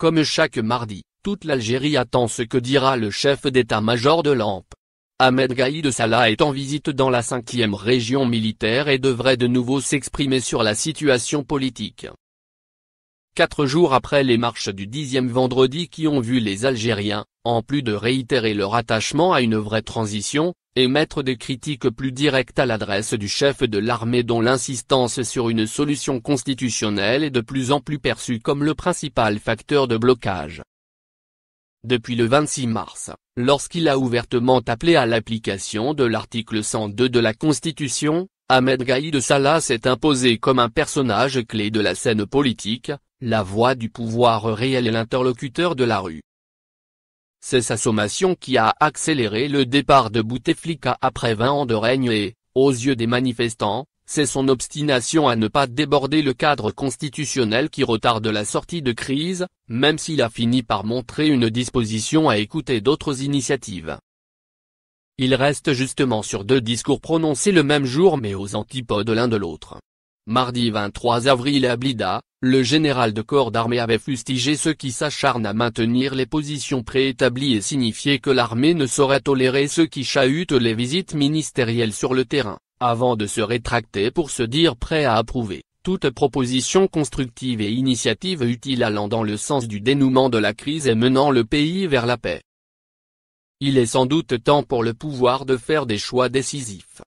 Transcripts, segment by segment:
Comme chaque mardi, toute l'Algérie attend ce que dira le chef d'état-major de l'AMP. Ahmed Gaïd Salah est en visite dans la 5e région militaire et devrait de nouveau s'exprimer sur la situation politique. Quatre jours après les marches du 10 vendredi qui ont vu les Algériens, en plus de réitérer leur attachement à une vraie transition, émettre des critiques plus directes à l'adresse du chef de l'armée dont l'insistance sur une solution constitutionnelle est de plus en plus perçue comme le principal facteur de blocage. Depuis le 26 mars, lorsqu'il a ouvertement appelé à l'application de l'article 102 de la Constitution, Ahmed Gaïd Salah s'est imposé comme un personnage clé de la scène politique, la voix du pouvoir réel et l'interlocuteur de la rue. C'est sa sommation qui a accéléré le départ de Bouteflika après 20 ans de règne et, aux yeux des manifestants, c'est son obstination à ne pas déborder le cadre constitutionnel qui retarde la sortie de crise, même s'il a fini par montrer une disposition à écouter d'autres initiatives. Il reste justement sur deux discours prononcés le même jour mais aux antipodes l'un de l'autre. Mardi 23 avril à Blida, le général de corps d'armée avait fustigé ceux qui s'acharnent à maintenir les positions préétablies et signifié que l'armée ne saurait tolérer ceux qui chahutent les visites ministérielles sur le terrain, avant de se rétracter pour se dire prêt à approuver toute proposition constructive et initiative utile allant dans le sens du dénouement de la crise et menant le pays vers la paix. Il est sans doute temps pour le pouvoir de faire des choix décisifs.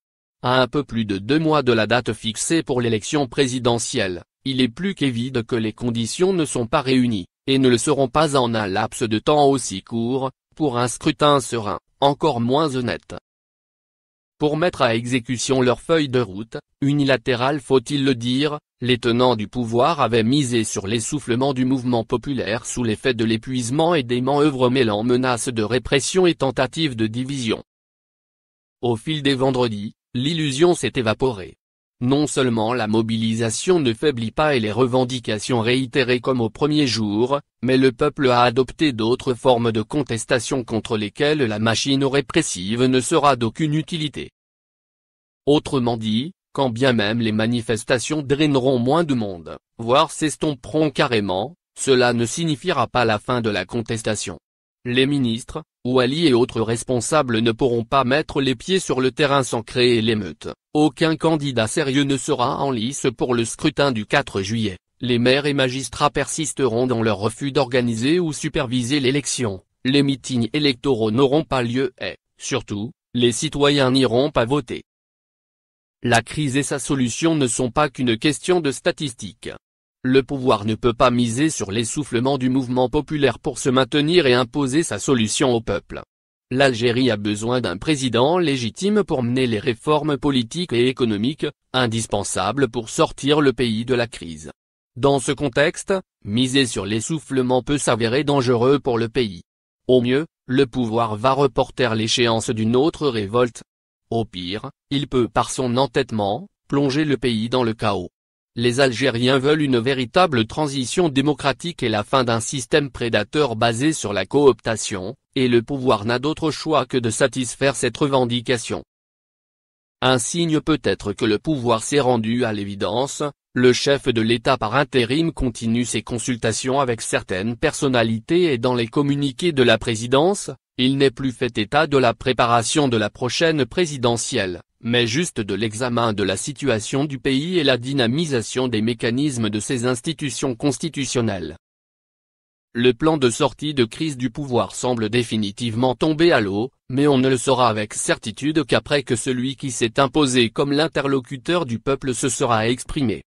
À un peu plus de deux mois de la date fixée pour l'élection présidentielle, il est plus qu'évident que les conditions ne sont pas réunies, et ne le seront pas en un laps de temps aussi court, pour un scrutin serein, encore moins honnête. Pour mettre à exécution leur feuille de route, unilatérale faut-il le dire, les tenants du pouvoir avaient misé sur l'essoufflement du mouvement populaire sous l'effet de l'épuisement et des manœuvres mêlant menaces de répression et tentatives de division. Au fil des vendredis, l'illusion s'est évaporée. Non seulement la mobilisation ne faiblit pas et les revendications réitérées comme au premier jour, mais le peuple a adopté d'autres formes de contestation contre lesquelles la machine répressive ne sera d'aucune utilité. Autrement dit, quand bien même les manifestations draineront moins de monde, voire s'estomperont carrément, cela ne signifiera pas la fin de la contestation. Les ministres, Ouali et autres responsables ne pourront pas mettre les pieds sur le terrain sans créer l'émeute. Aucun candidat sérieux ne sera en lice pour le scrutin du 4 juillet. Les maires et magistrats persisteront dans leur refus d'organiser ou superviser l'élection. Les meetings électoraux n'auront pas lieu et, surtout, les citoyens n'iront pas voter. La crise et sa solution ne sont pas qu'une question de statistiques. Le pouvoir ne peut pas miser sur l'essoufflement du mouvement populaire pour se maintenir et imposer sa solution au peuple. L'Algérie a besoin d'un président légitime pour mener les réformes politiques et économiques, indispensables pour sortir le pays de la crise. Dans ce contexte, miser sur l'essoufflement peut s'avérer dangereux pour le pays. Au mieux, le pouvoir va reporter l'échéance d'une autre révolte. Au pire, il peut par son entêtement, plonger le pays dans le chaos. Les Algériens veulent une véritable transition démocratique et la fin d'un système prédateur basé sur la cooptation, et le pouvoir n'a d'autre choix que de satisfaire cette revendication. Un signe peut-être que le pouvoir s'est rendu à l'évidence, le chef de l'État par intérim continue ses consultations avec certaines personnalités et dans les communiqués de la présidence, il n'est plus fait état de la préparation de la prochaine présidentielle mais juste de l'examen de la situation du pays et la dynamisation des mécanismes de ses institutions constitutionnelles. Le plan de sortie de crise du pouvoir semble définitivement tomber à l'eau, mais on ne le saura avec certitude qu'après que celui qui s'est imposé comme l'interlocuteur du peuple se sera exprimé.